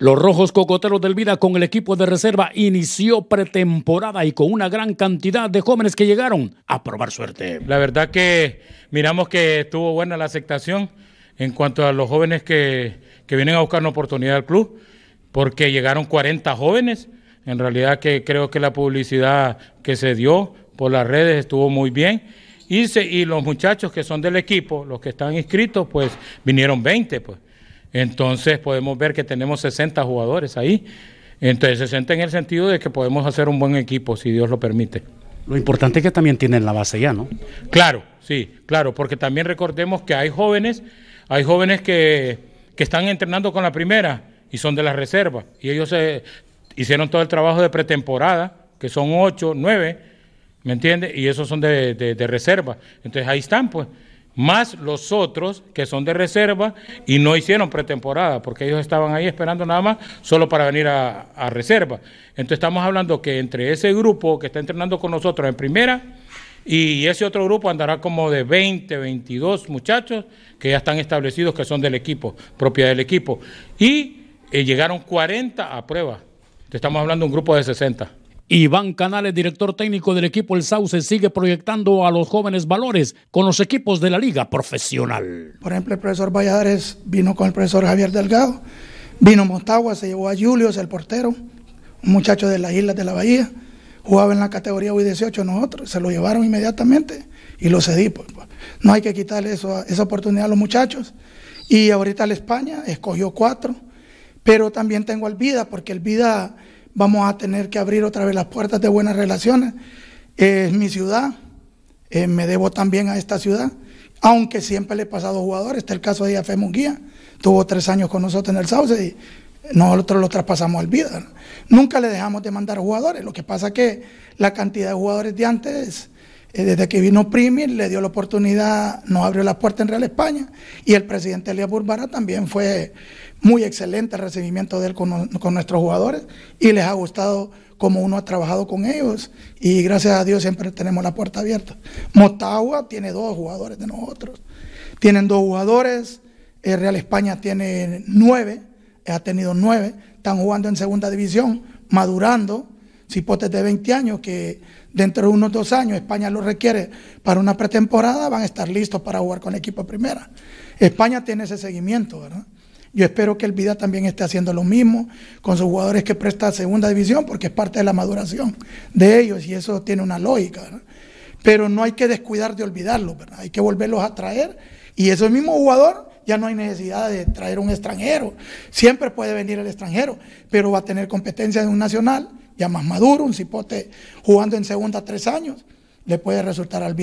Los Rojos Cocoteros del Vida con el equipo de reserva inició pretemporada y con una gran cantidad de jóvenes que llegaron a probar suerte. La verdad que miramos que estuvo buena la aceptación en cuanto a los jóvenes que, vienen a buscar una oportunidad al club, porque llegaron 40 jóvenes. En realidad que creo que la publicidad que se dio por las redes estuvo muy bien. Y, y los muchachos que son del equipo, los que están inscritos, pues vinieron 20, pues entonces podemos ver que tenemos 60 jugadores ahí. Entonces 60 en el sentido de que podemos hacer un buen equipo, si Dios lo permite. Lo importante es que también tienen la base ya, ¿no? Claro, sí, claro, porque también recordemos que hay jóvenes, hay jóvenes que, están entrenando con la primera y son de la reserva. Y ellos se, eh, hicieron todo el trabajo de pretemporada, que son 8, 9, ¿me entiendes? Y esos son de, de reserva. Entonces ahí están, pues más los otros que son de reserva y no hicieron pretemporada, porque ellos estaban ahí esperando nada más solo para venir a, reserva. Entonces estamos hablando que entre ese grupo que está entrenando con nosotros en primera y ese otro grupo andará como de 20, 22 muchachos que ya están establecidos, que son del equipo, propiedad del equipo. Y eh, llegaron 40 a prueba. Entonces estamos hablando de un grupo de 60. Iván Canales, director técnico del equipo El Sauce, sigue proyectando a los jóvenes valores con los equipos de la liga profesional. Por ejemplo, el profesor Valladares vino con el profesor Javier Delgado, vino Montagua, se llevó a Julio, el portero, un muchacho de las Islas de la Bahía, jugaba en la categoría U18 nosotros, se lo llevaron inmediatamente y lo cedí. Pues, pues. No hay que quitarle eso, esa oportunidad a los muchachos. Y ahorita la España escogió cuatro, pero también tengo al Vida, porque el Vida vamos a tener que abrir otra vez las puertas de buenas relaciones. Es mi ciudad, eh, me debo también a esta ciudad, aunque siempre le he pasado jugadores. Está el caso de Iafé Munguía, tuvo tres años con nosotros en el Sauce y nosotros lo traspasamos al vida. Nunca le dejamos de mandar jugadores, lo que pasa que la cantidad de jugadores de antes eh, desde que vino Primir le dio la oportunidad, nos abrió la puerta en Real España. Y el presidente Elías Burbara también fue muy excelente el recibimiento de él con, nuestros jugadores y les ha gustado cómo uno ha trabajado con ellos y gracias a Dios siempre tenemos la puerta abierta. Motagua tiene dos jugadores de nosotros. Tienen dos jugadores, eh, Real España tiene nueve, ha tenido nueve, están jugando en segunda división, madurando potes de 20 años que dentro de unos dos años España lo requiere para una pretemporada, van a estar listos para jugar con el equipo primera. España tiene ese seguimiento, ¿verdad? Yo espero que el Vida también esté haciendo lo mismo con sus jugadores que presta a segunda división, porque es parte de la maduración de ellos y eso tiene una lógica. Pero no hay que descuidar de olvidarlo hay que volverlos a traer y ese mismo jugador ya no hay necesidad de traer un extranjero. Siempre puede venir el extranjero, pero va a tener competencia de un nacional ya más maduro, un cipote jugando en segunda tres años, le puede resultar al bien.